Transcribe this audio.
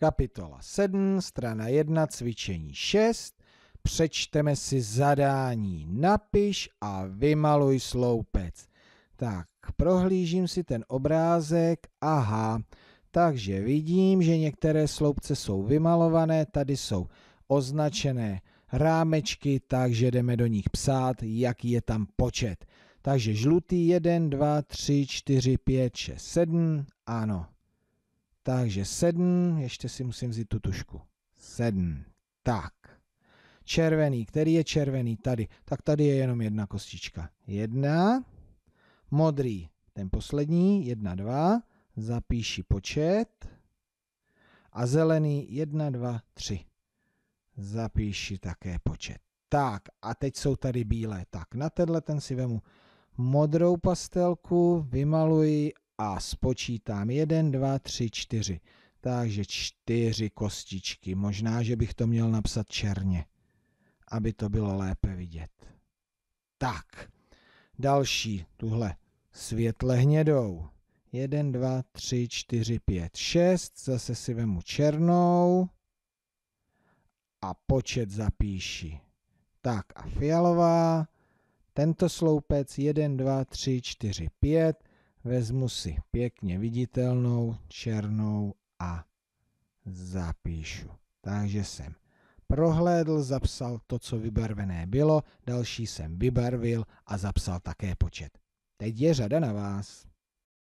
Kapitola 7, strana 1, cvičení 6. Přečteme si zadání. Napiš a vymaluj sloupec. Tak, prohlížím si ten obrázek. Aha, takže vidím, že některé sloupce jsou vymalované, tady jsou označené rámečky, takže jdeme do nich psát, jaký je tam počet. Takže žlutý 1, 2, 3, 4, 5, 6, 7, ano, takže sedm, ještě si musím vzít tu tušku. Sedm, Tak. Červený, který je červený tady, tak tady je jenom jedna kostička. Jedna. Modrý, ten poslední, jedna, dva. Zapíši počet. A zelený, jedna, dva, tři. Zapíši také počet. Tak, a teď jsou tady bílé. Tak, na tenhle ten si vemu modrou pastelku, vymaluji a spočítám 1, 2, 3, 4. Takže čtyři kostičky. Možná, že bych to měl napsat černě, aby to bylo lépe vidět. Tak, další, tuhle světle hnědou. 1, 2, 3, 4, 5, 6. Zase si vemu černou a počet zapíši. Tak a fialová. Tento sloupec 1, 2, 3, 4, 5 Vezmu si pěkně viditelnou, černou a zapíšu. Takže jsem prohlédl, zapsal to, co vybarvené bylo, další jsem vybarvil a zapsal také počet. Teď je řada na vás.